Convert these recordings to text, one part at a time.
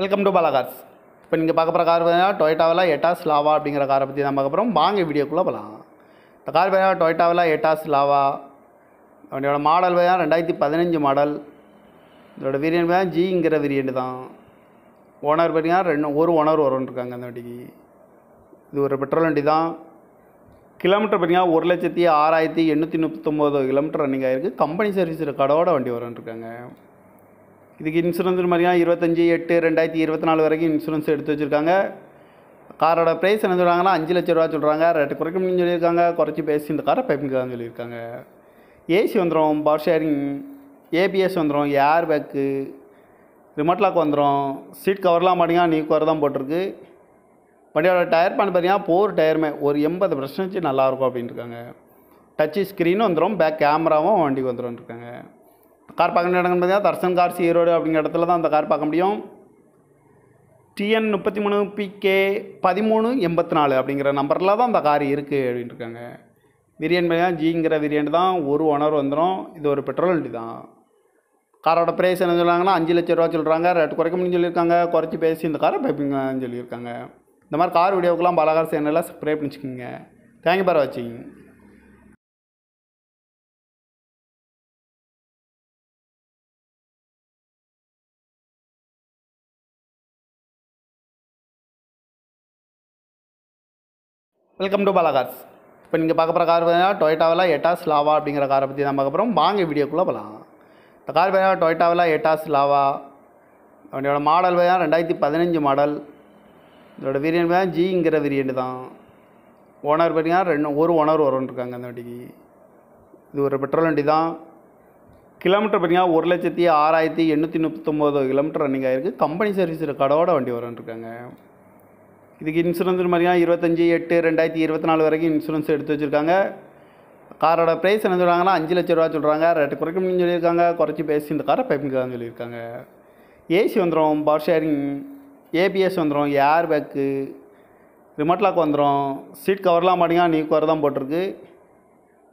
welcome to Bala Cars இப்போ நீங்கள் பார்க்க போகிற கார் பார்த்தீங்கன்னா டொயட்டாவில் எட்டாஸ் லாவா அப்படிங்கிற காரை பற்றி தான் பார்க்க போகிறோம் வாங்க வீடியோக்குள்ளே போகலாம் இந்த கார் பார்த்தீங்கன்னா டொயட்டாவில் எட்டாஸ் லாவா அவனோட மாடல் பார்த்தா ரெண்டாயிரத்தி பதினஞ்சு மாடல் இதோட விரியன் பார்த்தா ஜிங்கிற விரியன் தான் ஓனர் பார்த்தீங்கன்னா ரெண்டு ஒரு ஓனர் வரும்னு இருக்காங்க அந்த வண்டிக்கு இது ஒரு பெட்ரோல் வண்டி தான் கிலோமீட்டர் பார்த்தீங்கன்னா ஒரு லட்சத்தி ஆறாயிரத்தி எண்ணூற்றி முப்பத்தொம்போது கிலோமீட்டர் ரன்னிங் ஆகிருக்கு கம்பெனி சர்வீஸ் கடோட வண்டி வரும்னு இருக்காங்க இதுக்கு இன்சூரன்ஸ் மாதிரியா இருபத்தஞ்சி எட்டு ரெண்டாயிரத்தி இருபத்தி நாலு வரைக்கும் இன்சூரன்ஸ் எடுத்து வச்சுருக்காங்க காரோட ப்ரைஸ் என்ன சொல்கிறாங்கன்னா அஞ்சு லட்ச ரூபா சொல்கிறாங்க ரேட்டு குறைக்க முடியும் சொல்லியிருக்காங்க குறைச்சி பேசி இந்த காரை பைப்புக்கான்னு சொல்லியிருக்காங்க ஏசி வந்துடும் பவர் ஷேரிங் ஏபிஎஸ் வந்துடும் ஏர் பேக்கு ரிமோட் லாக் வந்துடும் சீட் கவர்லாம் பார்த்தீங்கன்னா நியூ கவர் தான் போட்டிருக்கு வண்டியோட டயர் பண்ண பார்த்தீங்கன்னா போர் டயருமே ஒரு எண்பது பர்சன்டேஜ் நல்லாயிருக்கும் அப்படின்ட்டுருக்காங்க டச்சு ஸ்க்ரீனும் வந்துடும் பேக் கேமராவும் வண்டிக்கு வந்துடும் இருக்காங்க கார் பார்க்க இடங்கள் பார்த்தீங்கன்னா தர்சன் கார்ஸ் ஈரோடு அப்படிங்கிற இடத்துல தான் அந்த கார் பார்க்க முடியும் டிஎன் முப்பத்தி மூணு பிகே பதிமூணு எண்பத்தி நாலு அப்படிங்கிற நம்பரில் தான் அந்த கார் இருக்குது அப்படின்ட்டு இருக்காங்க விரியன் பார்த்தீங்கன்னா ஜிங்கிற விரியன் தான் ஒரு ஓனர் வந்துடும் இது ஒரு பெட்ரோல் வண்டி தான் காரோட ப்ரைஸ் என்ன சொல்கிறாங்கன்னா அஞ்சு லட்ச ரூபா சொல்கிறாங்க ரேட் குறைக்க முடியும்னு சொல்லியிருக்காங்க குறைச்சி பேசி இந்த காரை பைப்பிங்கன்னு சொல்லியிருக்காங்க இந்த மாதிரி கார் வீடியோக்கெல்லாம் பலகார் சேனலில் ஸ்ப்ரே பண்ணிச்சுக்கோங்க தேங்க்யூ பார் வாட்சிங் வெல்கம் டு பாலாகார்ஸ் இப்போ நீங்கள் பார்க்க போகிற கார் பார்த்தீங்கன்னா டொயட்டாவில் எட்டாஸ் லாவா அப்படிங்கிற காரை பற்றி தான் பார்க்க போகிறோம் வாங்க வீடியோக்குள்ளே போகலாம் இந்த கார் பார்த்தீங்கன்னா டொய்டாவில் எட்டாஸ் லாவா அவனோட மாடல் பார்த்தீங்கன்னா ரெண்டாயிரத்தி பதினஞ்சு மாடல் இதோட விரியன் பார்த்தீங்கன்னா ஜிங்கிற வேரியன்ட் தான் ஓனர் பார்த்தீங்கன்னா ரெண்டு ஒரு ஓனர் வரும்னு இருக்காங்க அந்த வண்டிக்கு இது ஒரு பெட்ரோல் வண்டி தான் கிலோமீட்டர் பார்த்தீங்கன்னா ஒரு லட்சத்தி ஆறாயிரத்தி எண்ணூற்றி முப்பத்தொம்போது கிலோமீட்டர் ரன்னிங் ஆகிருக்கு கம்பெனி சர்வீஸ் கடோட வண்டி வரும்னு இருக்காங்க இதுக்கு இன்சூரன்ஸ் மாதிரியாக இருபத்தஞ்சி எட்டு ரெண்டாயிரத்தி இருபத்தி நாலு வரைக்கும் இன்சூரன்ஸ் எடுத்து வச்சுருக்காங்க காரோட ப்ரைஸ் என்ன சொல்கிறாங்கன்னா அஞ்சு லட்ச ரூபா சொல்கிறாங்க ரெட்டு குறைக்க முடியும் சொல்லியிருக்காங்க குறைச்சி பேசி இந்த காரை பயன்படுத்தாங்க சொல்லியிருக்காங்க ஏசி வந்துடும் பவர் ஷேரிங் ஏபிஎஸ் வந்துடும் ஏர் பேக்கு ரிமோட் லாக் வந்துடும் சீட் கவர்லாம் மாட்டிங்கன்னா நீ கவர் தான் போட்டிருக்கு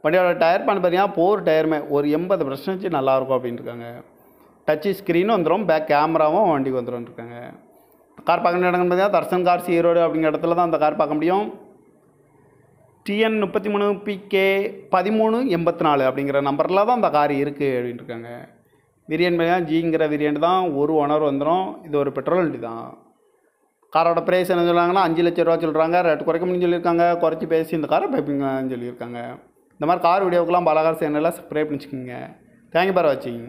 வண்டியோட டயர் பண்ண பார்த்தீங்கன்னா போர் டயருமே ஒரு எண்பது பர்சன்டேஜ் நல்லாயிருக்கும் அப்படின்ட்டுருக்காங்க டச்சு ஸ்க்ரீனும் வந்துடும் பேக் கேமராவும் வண்டிக்கு வந்துடும் இருக்காங்க கார் பார்க்க இடம்னு பார்த்தீங்கன்னா தர்சன் கார்ஸ் ஈரோடு அப்படிங்கிற இடத்துல தான் அந்த கார் பார்க்க முடியும் டிஎன் முப்பத்தி மூணு பிகே பதிமூணு எண்பத்தி நாலு அப்படிங்கிற நம்பரில் தான் அந்த கார் இருக்குது அப்படின்ட்டுருக்காங்க விரியன் தான் ஜிங்கிற விரியன் தான் ஒரு ஓனர் வந்துடும் இது ஒரு பெட்ரோல் வண்டி தான் காரோட ப்ரைஸ் என்ன சொல்கிறாங்கன்னா அஞ்சு லட்ச ரூபா சொல்கிறாங்க ரேட் குறைக்க முடியும்னு சொல்லியிருக்காங்க குறைச்சி பேசி இந்த காரை பைப்பிங்கன்னு சொல்லியிருக்காங்க இந்த மாதிரி கார் வீடியோக்கெல்லாம் பலகார் சேனலில் ஸ்ப்ரே பண்ணிச்சுக்கோங்க தேங்க்யூ பார் வாட்சிங்